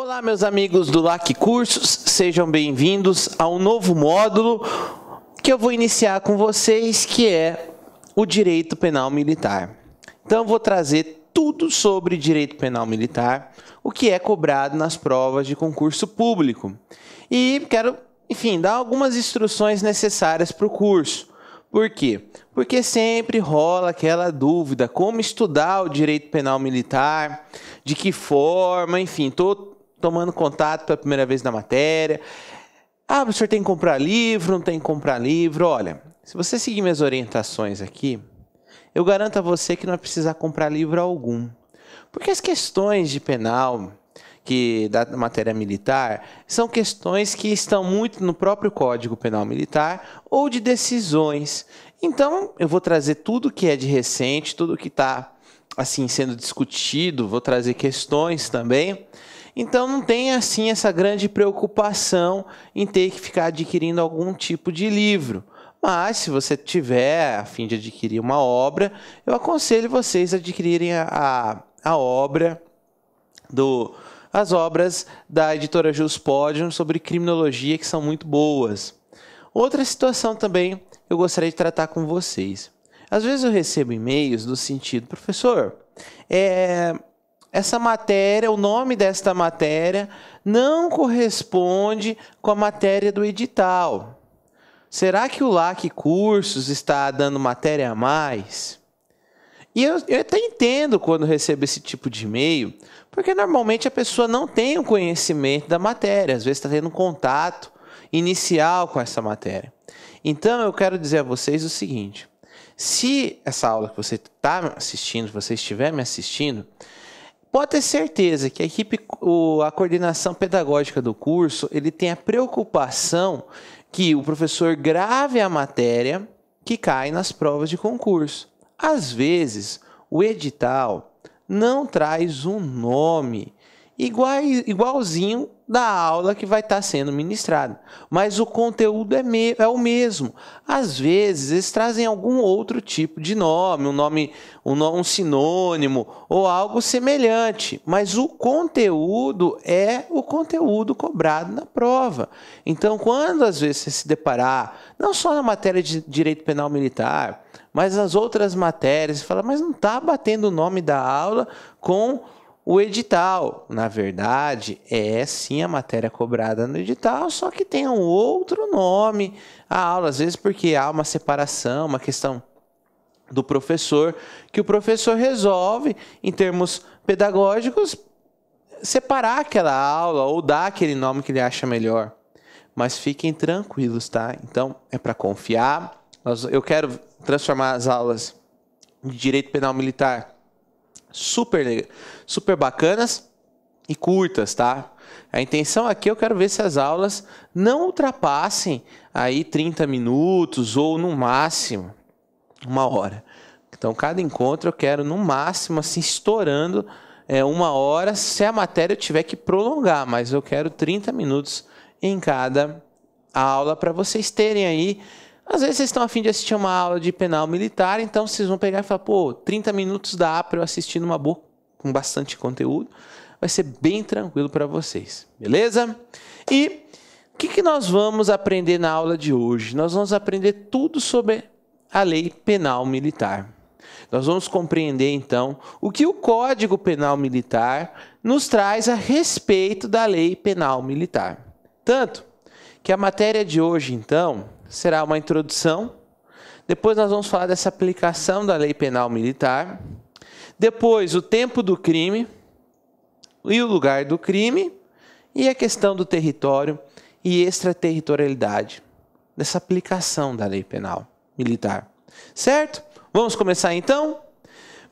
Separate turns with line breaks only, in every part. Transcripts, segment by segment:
Olá, meus amigos do LAC Cursos, sejam bem-vindos a um novo módulo que eu vou iniciar com vocês, que é o Direito Penal Militar. Então, eu vou trazer tudo sobre Direito Penal Militar, o que é cobrado nas provas de concurso público. E quero, enfim, dar algumas instruções necessárias para o curso. Por quê? Porque sempre rola aquela dúvida: como estudar o direito penal militar, de que forma, enfim, tô tomando contato pela primeira vez na matéria. Ah, o senhor tem que comprar livro, não tem que comprar livro. Olha, se você seguir minhas orientações aqui, eu garanto a você que não vai precisar comprar livro algum. Porque as questões de penal, que da matéria militar, são questões que estão muito no próprio Código Penal Militar ou de decisões. Então, eu vou trazer tudo que é de recente, tudo que está assim sendo discutido, vou trazer questões também então não tem assim essa grande preocupação em ter que ficar adquirindo algum tipo de livro. Mas se você tiver a fim de adquirir uma obra, eu aconselho vocês a adquirirem a, a, a obra do as obras da editora Jus Podium sobre criminologia que são muito boas. Outra situação também eu gostaria de tratar com vocês. Às vezes eu recebo e-mails do sentido, professor, é, essa matéria, o nome desta matéria, não corresponde com a matéria do edital. Será que o LAC Cursos está dando matéria a mais? E eu, eu até entendo quando recebo esse tipo de e-mail, porque normalmente a pessoa não tem o conhecimento da matéria, às vezes está tendo um contato inicial com essa matéria. Então eu quero dizer a vocês o seguinte: se essa aula que você está assistindo, você estiver me assistindo, Pode ter certeza que a equipe, a coordenação pedagógica do curso, ele tem a preocupação que o professor grave a matéria que cai nas provas de concurso. Às vezes, o edital não traz um nome igual, igualzinho da aula que vai estar tá sendo ministrada, mas o conteúdo é, me é o mesmo. Às vezes eles trazem algum outro tipo de nome, um nome, um, um sinônimo ou algo semelhante, mas o conteúdo é o conteúdo cobrado na prova. Então, quando às vezes você se deparar, não só na matéria de direito penal militar, mas nas outras matérias, você fala, mas não está batendo o nome da aula com o edital. Na verdade, é sim a matéria cobrada no edital, só que tem um outro nome a aula, às vezes porque há uma separação, uma questão do professor, que o professor resolve, em termos pedagógicos, separar aquela aula ou dar aquele nome que ele acha melhor. Mas fiquem tranquilos, tá? Então, é para confiar. Eu quero transformar as aulas de direito penal militar super, super bacanas e curtas, tá? A intenção aqui eu quero ver se as aulas não ultrapassem aí 30 minutos ou no máximo uma hora. Então, cada encontro eu quero no máximo assim estourando é, uma hora, se a matéria eu tiver que prolongar, mas eu quero 30 minutos em cada aula para vocês terem aí às vezes vocês estão afim de assistir uma aula de penal militar, então vocês vão pegar e falar, pô, 30 minutos dá para eu assistir numa boa, com bastante conteúdo. Vai ser bem tranquilo para vocês, beleza? E o que, que nós vamos aprender na aula de hoje? Nós vamos aprender tudo sobre a lei penal militar. Nós vamos compreender então o que o Código Penal Militar nos traz a respeito da lei penal militar. Tanto que a matéria de hoje, então, será uma introdução. Depois nós vamos falar dessa aplicação da lei penal militar. Depois, o tempo do crime e o lugar do crime. E a questão do território e extraterritorialidade, dessa aplicação da lei penal militar. Certo? Vamos começar então?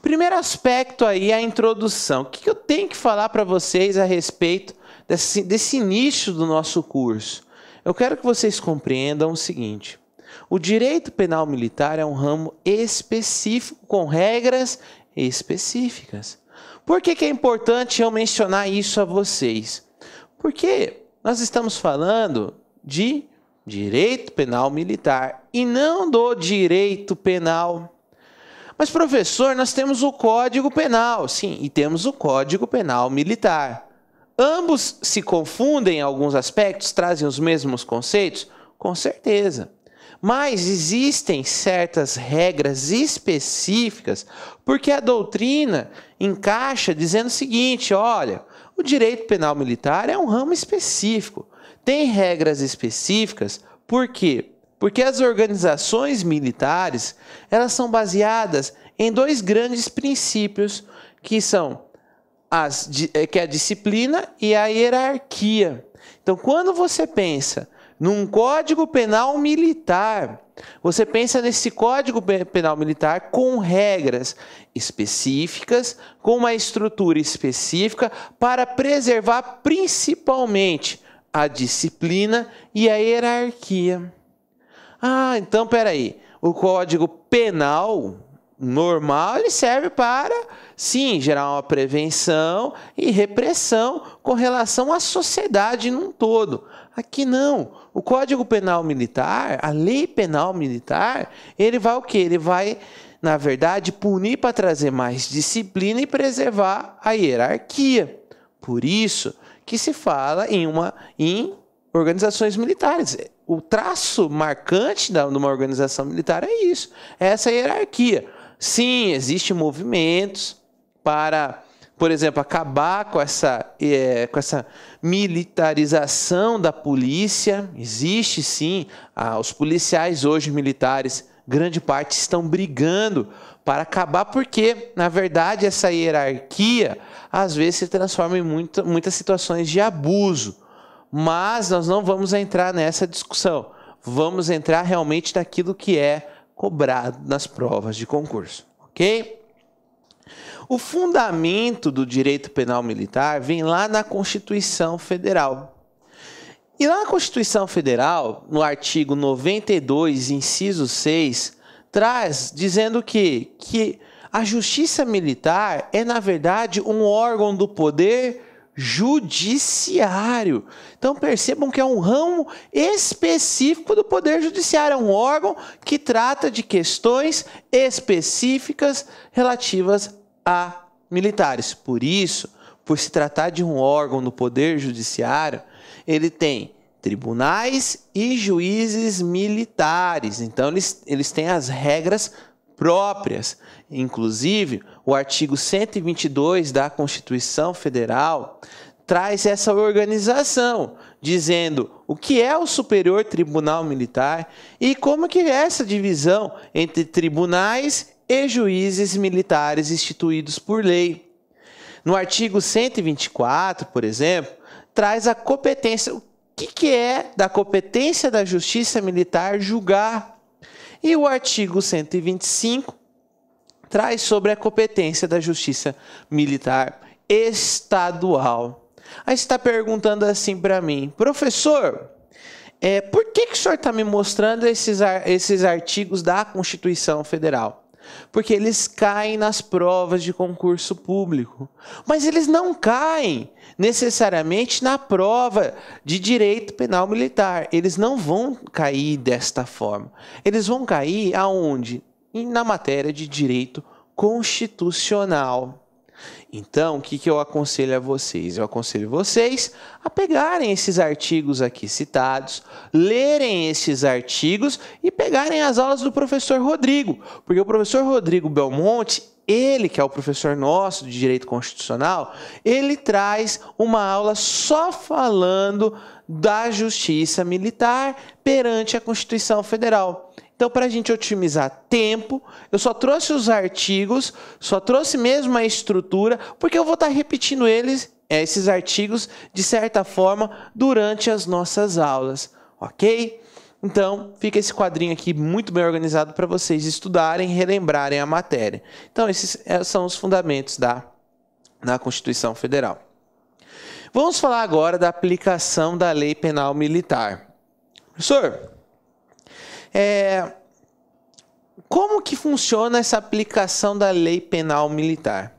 Primeiro aspecto aí, é a introdução. O que eu tenho que falar para vocês a respeito desse, desse do nosso curso? Eu quero que vocês compreendam o seguinte: o direito penal militar é um ramo específico com regras específicas. Por que, que é importante eu mencionar isso a vocês? Porque nós estamos falando de direito penal militar e não do direito penal. Mas, professor, nós temos o Código Penal, sim, e temos o Código Penal Militar ambos se confundem em alguns aspectos, trazem os mesmos conceitos? Com certeza. Mas existem certas regras específicas, porque a doutrina encaixa dizendo o seguinte: olha, o direito penal militar é um ramo específico, tem regras específicas, por quê? Porque as organizações militares, elas são baseadas em dois grandes princípios, que são as, eh, que é a disciplina e a hierarquia. Então, quando você pensa num código penal militar, você pensa nesse código penal militar com regras específicas, com uma estrutura específica para preservar principalmente a disciplina e a hierarquia. Ah, então peraí, o código penal normal ele serve para sim, gerar uma prevenção e repressão com relação à sociedade num todo. Aqui não. O Código Penal Militar, a Lei Penal Militar, ele vai o quê? Ele vai, na verdade, punir para trazer mais disciplina e preservar a hierarquia. Por isso que se fala em uma em organizações militares. O traço marcante de uma organização militar é isso, é essa hierarquia. Sim, existem movimentos, para, por exemplo, acabar com essa, é, com essa militarização da polícia. Existe sim, ah, os policiais hoje militares, grande parte estão brigando para acabar, porque, na verdade, essa hierarquia às vezes se transforma em muita, muitas situações de abuso. Mas nós não vamos entrar nessa discussão. Vamos entrar realmente naquilo que é cobrado nas provas de concurso, ok? O fundamento do direito penal militar vem lá na Constituição Federal. E lá na Constituição Federal, no artigo 92, inciso 6, traz dizendo que, que a justiça militar é, na verdade, um órgão do poder judiciário. Então percebam que é um ramo específico do poder judiciário, é um órgão que trata de questões específicas relativas a militares. Por isso, por se tratar de um órgão do poder judiciário, ele tem tribunais e juízes militares. Então eles, eles têm as regras próprias. Inclusive, o artigo 122 da Constituição Federal traz essa organização, dizendo o que é o Superior Tribunal Militar e como que é essa divisão entre tribunais e juízes militares instituídos por lei. No artigo 124, por exemplo, traz a competência, o que, que é da competência da Justiça Militar julgar e o artigo 125 traz sobre a competência da Justiça Militar Estadual. Aí você está perguntando assim para mim, professor, é, por que, que o senhor está me mostrando esses, esses artigos da Constituição Federal? porque eles caem nas provas de concurso público. Mas eles não caem necessariamente na prova de direito penal militar. Eles não vão cair desta forma. Eles vão cair aonde? Na matéria de direito constitucional. Então, o que, que eu aconselho a vocês? Eu aconselho vocês a pegarem esses artigos aqui citados, lerem esses artigos e pegarem as aulas do professor Rodrigo, porque o professor Rodrigo Belmonte, ele que é o professor nosso de direito constitucional, ele traz uma aula só falando da justiça militar perante a Constituição Federal. Então, para a gente otimizar tempo, eu só trouxe os artigos, só trouxe mesmo a estrutura, porque eu vou estar tá repetindo eles, é, esses artigos, de certa forma, durante as nossas aulas, ok? Então, fica esse quadrinho aqui muito bem organizado para vocês estudarem e relembrarem a matéria. Então, esses eh, são os fundamentos da na Constituição Federal. Vamos falar agora da aplicação da Lei Penal Militar. Professor, é, como que funciona essa aplicação da lei penal militar?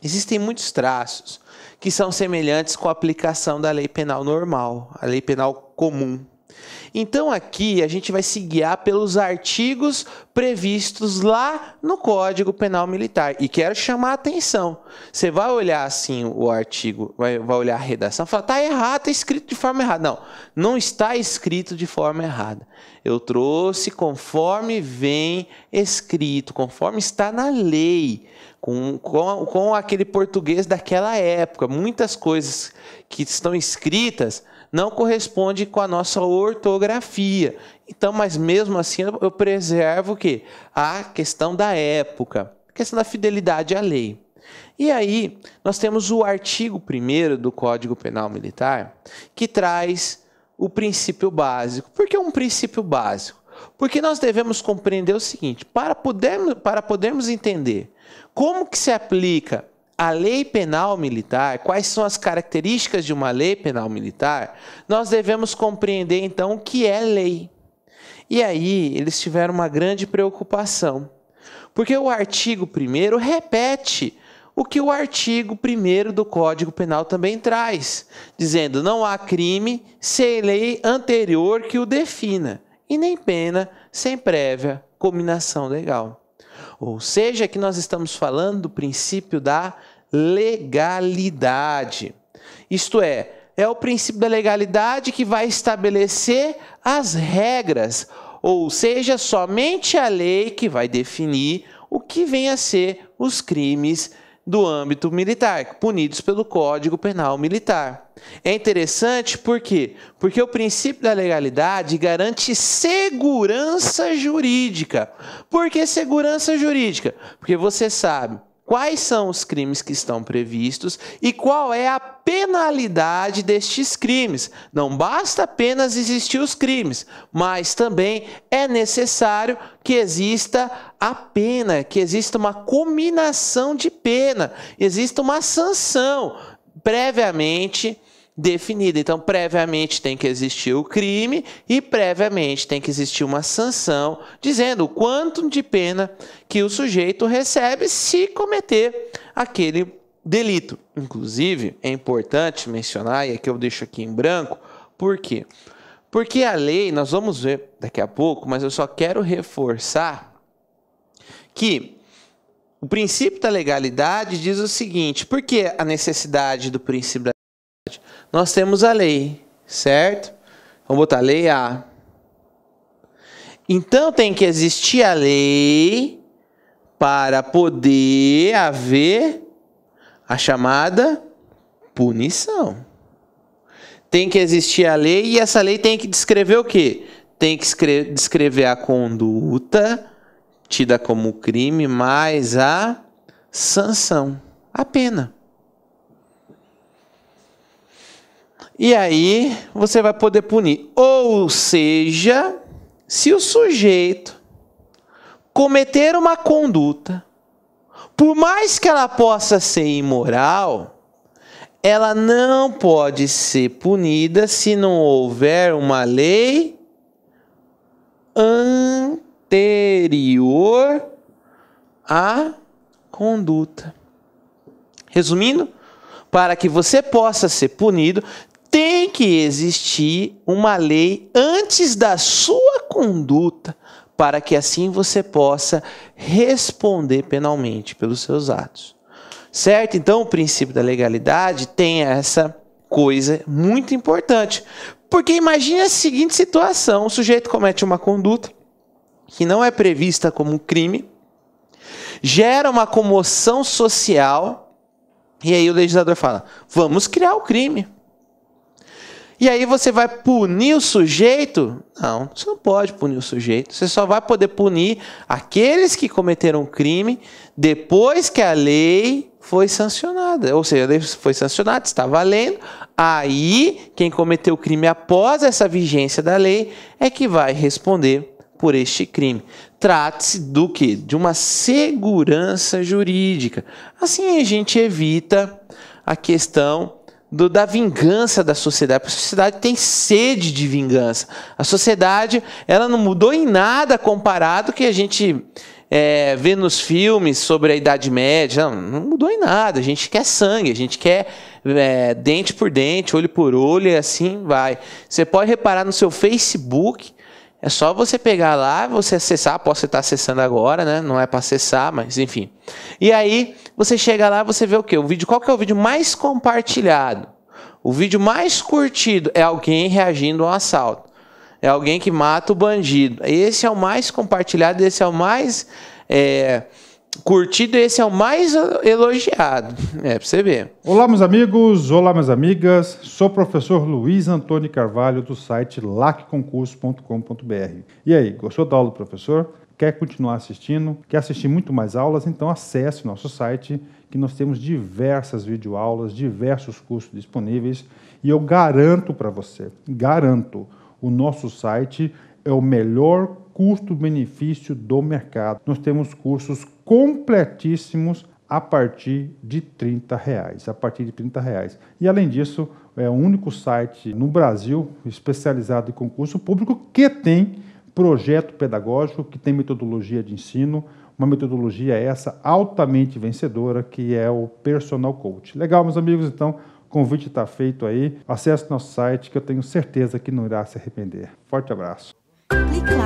Existem muitos traços que são semelhantes com a aplicação da lei penal normal, a lei penal comum. Então aqui a gente vai se guiar pelos artigos previstos lá no Código Penal Militar. E quero chamar a atenção. Você vai olhar assim o artigo, vai, vai olhar a redação e falar, tá errado, tá escrito de forma errada. Não, não está escrito de forma errada. Eu trouxe conforme vem escrito, conforme está na lei. Com, com, com aquele português daquela época. Muitas coisas que estão escritas não corresponde com a nossa ortografia. Então, mas mesmo assim eu preservo o quê? A questão da época, a questão da fidelidade à lei. E aí, nós temos o artigo 1 do Código Penal Militar, que traz o princípio básico. Por que um princípio básico? Porque nós devemos compreender o seguinte, para podermos, para podermos entender como que se aplica a lei penal militar, quais são as características de uma lei penal militar, nós devemos compreender então o que é lei. E aí eles tiveram uma grande preocupação, porque o artigo 1 repete o que o artigo 1 do Código Penal também traz, dizendo não há crime sem lei anterior que o defina, e nem pena sem prévia cominação legal. Ou seja, que nós estamos falando do princípio da legalidade. Isto é, é o princípio da legalidade que vai estabelecer as regras, ou seja, somente a lei que vai definir o que vem a ser os crimes do âmbito militar, punidos pelo Código Penal Militar. É interessante por quê? Porque o princípio da legalidade garante segurança jurídica. Por que segurança jurídica? Porque você sabe quais são os crimes que estão previstos e qual é a penalidade destes crimes. Não basta apenas existir os crimes, mas também é necessário que exista a pena, que exista uma combinação de pena, exista uma sanção previamente definida. Então, previamente tem que existir o crime e previamente tem que existir uma sanção dizendo o quanto de pena que o sujeito recebe se cometer aquele delito. Inclusive, é importante mencionar, e aqui eu deixo aqui em branco, por quê? Porque a lei, nós vamos ver daqui a pouco, mas eu só quero reforçar que o princípio da legalidade diz o seguinte: por que a necessidade do princípio da nós temos a lei, certo? Vamos botar lei A. Então tem que existir a lei para poder haver a chamada punição. Tem que existir a lei e essa lei tem que descrever o quê? Tem que descrever a conduta tida como crime mais a sanção, a pena. E aí você vai poder punir. Ou seja, se o sujeito cometer uma conduta, por mais que ela possa ser imoral, ela não pode ser punida se não houver uma lei anterior à conduta. Resumindo, para que você possa ser punido, tem que existir uma lei antes da sua conduta para que assim você possa responder penalmente pelos seus atos. Certo? Então, o princípio da legalidade tem essa coisa muito importante. Porque imagine a seguinte situação: o sujeito comete uma conduta que não é prevista como crime, gera uma comoção social, e aí o legislador fala: vamos criar o crime. E aí você vai punir o sujeito? Não, você não pode punir o sujeito. Você só vai poder punir aqueles que cometeram um crime depois que a lei foi sancionada. Ou seja, a lei foi sancionada, está valendo. Aí, quem cometeu o crime após essa vigência da lei é que vai responder por este crime. Trata-se do que? De uma segurança jurídica. Assim a gente evita a questão do, da vingança da sociedade. A sociedade tem sede de vingança. A sociedade ela não mudou em nada comparado que a gente é, vê nos filmes sobre a Idade Média. Não, não, mudou em nada. A gente quer sangue, a gente quer é, dente por dente, olho por olho, e assim vai. Você pode reparar no seu Facebook é só você pegar lá, você acessar, posso estar acessando agora, né? Não é para acessar, mas enfim. E aí, você chega lá, você vê o quê? O vídeo, qual que é o vídeo mais compartilhado? O vídeo mais curtido é alguém reagindo a um assalto. É alguém que mata o bandido. Esse é o mais compartilhado, esse é o mais é, curtido, esse é o mais elogiado. É, pra você ver.
Olá, meus amigos, olá, minhas amigas. Sou o professor Luiz Antônio Carvalho, do site lacconcurso.com.br. E aí, gostou da aula do professor? Quer continuar assistindo? Quer assistir muito mais aulas? Então acesse o nosso site, que nós temos diversas videoaulas, diversos cursos disponíveis. E eu garanto para você, garanto, o nosso site é o melhor custo-benefício do mercado. Nós temos cursos completíssimos a partir de 30 reais. A partir de 30 reais. E além disso, é o único site no Brasil especializado em concurso público que tem projeto pedagógico, que tem metodologia de ensino, uma metodologia essa altamente vencedora, que é o Personal Coach. Legal, meus amigos, então, o convite está feito aí. Acesse nosso site que eu tenho certeza que não irá se arrepender. Forte abraço. Clique